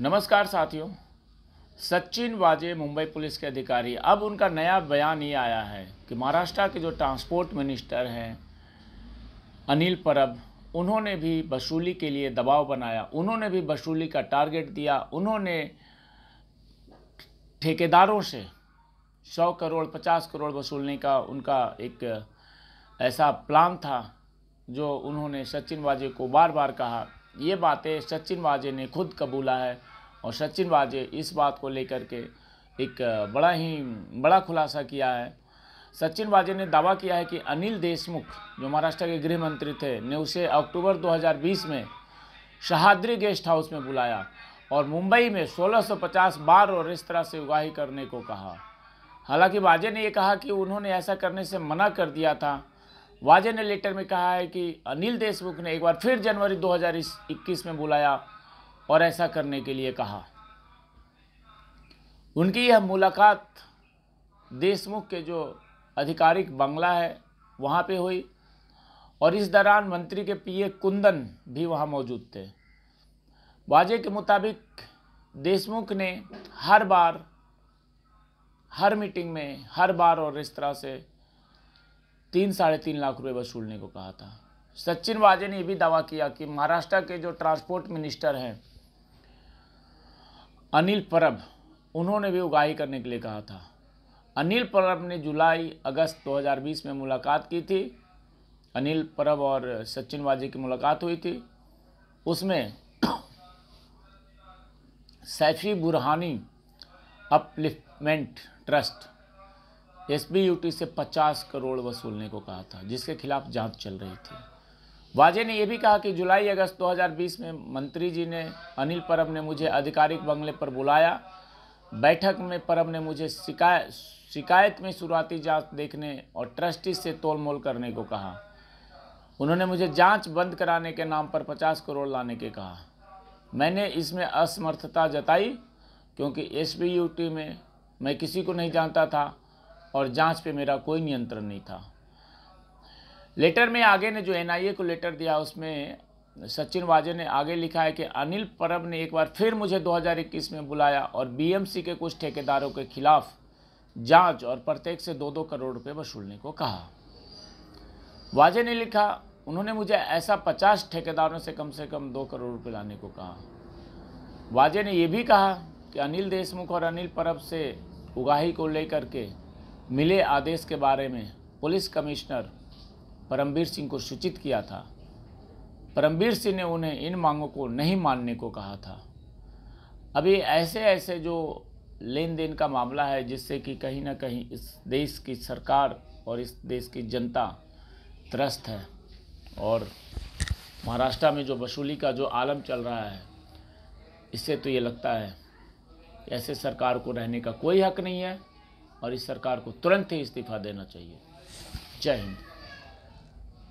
नमस्कार साथियों सचिन वाजे मुंबई पुलिस के अधिकारी अब उनका नया बयान ये आया है कि महाराष्ट्र के जो ट्रांसपोर्ट मिनिस्टर हैं अनिल परब उन्होंने भी वसूली के लिए दबाव बनाया उन्होंने भी वसूली का टारगेट दिया उन्होंने ठेकेदारों से सौ करोड़ पचास करोड़ वसूलने का उनका एक ऐसा प्लान था जो उन्होंने सचिन वाजे को बार बार कहा ये बातें सचिन वाजे ने खुद कबूला है और सचिन वाजे इस बात को लेकर के एक बड़ा ही बड़ा खुलासा किया है सचिन वाजे ने दावा किया है कि अनिल देशमुख जो महाराष्ट्र के गृह मंत्री थे ने उसे अक्टूबर 2020 में शहाद्री गेस्ट हाउस में बुलाया और मुंबई में 1650 बार और इस तरह से उगाही करने को कहा हालांकि वाजे ने यह कहा कि उन्होंने ऐसा करने से मना कर दिया था वाजे ने लेटर में कहा है कि अनिल देशमुख ने एक बार फिर जनवरी 2021 में बुलाया और ऐसा करने के लिए कहा उनकी यह मुलाकात देशमुख के जो आधिकारिक बंगला है वहाँ पे हुई और इस दौरान मंत्री के पीए कुंदन भी वहाँ मौजूद थे वाजे के मुताबिक देशमुख ने हर बार हर मीटिंग में हर बार और इस तरह से तीन साढ़े तीन लाख रुपए वसूलने को कहा था सचिन वाजे ने यह भी दावा किया कि महाराष्ट्र के जो ट्रांसपोर्ट मिनिस्टर हैं अनिल परब उन्होंने भी उगाही करने के लिए कहा था अनिल परब ने जुलाई अगस्त 2020 में मुलाकात की थी अनिल परब और सचिन वाजे की मुलाकात हुई थी उसमें Saifee Burhani upliftment trust SBUT से 50 करोड़ वसूलने को कहा था जिसके खिलाफ जांच चल रही थी वाजे ने यह भी कहा कि जुलाई अगस्त 2020 में मंत्री जी ने अनिल परब ने मुझे आधिकारिक बंगले पर बुलाया बैठक में परब ने मुझे शिकायत शिकायत में शुरुआती जांच देखने और ट्रस्टी से तोलमोल करने को कहा उन्होंने मुझे जांच बंद कराने के नाम पर 50 करोड़ लाने के कहा मैंने इसमें असमर्थता जताई क्योंकि एस में मैं किसी को नहीं जानता था और जांच पे मेरा कोई नियंत्रण नहीं था लेटर में आगे ने जो एनआईए को लेटर दिया उसमें सचिन वाजे ने आगे लिखा है कि अनिल परब ने एक बार फिर मुझे 2021 में बुलाया और बीएमसी के कुछ ठेकेदारों के खिलाफ जांच और प्रत्येक से दो दो करोड़ रुपये वसूलने को कहा वाजे ने लिखा उन्होंने मुझे ऐसा पचास ठेकेदारों से कम से कम दो करोड़ रुपये लाने को कहा वाजे ने यह भी कहा कि अनिल देशमुख और अनिल परब से उगाही को लेकर के मिले आदेश के बारे में पुलिस कमिश्नर परमवीर सिंह को सूचित किया था परमवीर सिंह ने उन्हें इन मांगों को नहीं मानने को कहा था अभी ऐसे ऐसे जो लेन देन का मामला है जिससे कि कहीं ना कहीं इस देश की सरकार और इस देश की जनता त्रस्त है और महाराष्ट्र में जो वसूली का जो आलम चल रहा है इससे तो ये लगता है ऐसे सरकार को रहने का कोई हक नहीं है और इस सरकार को तुरंत ही इस्तीफा देना चाहिए जय हिंद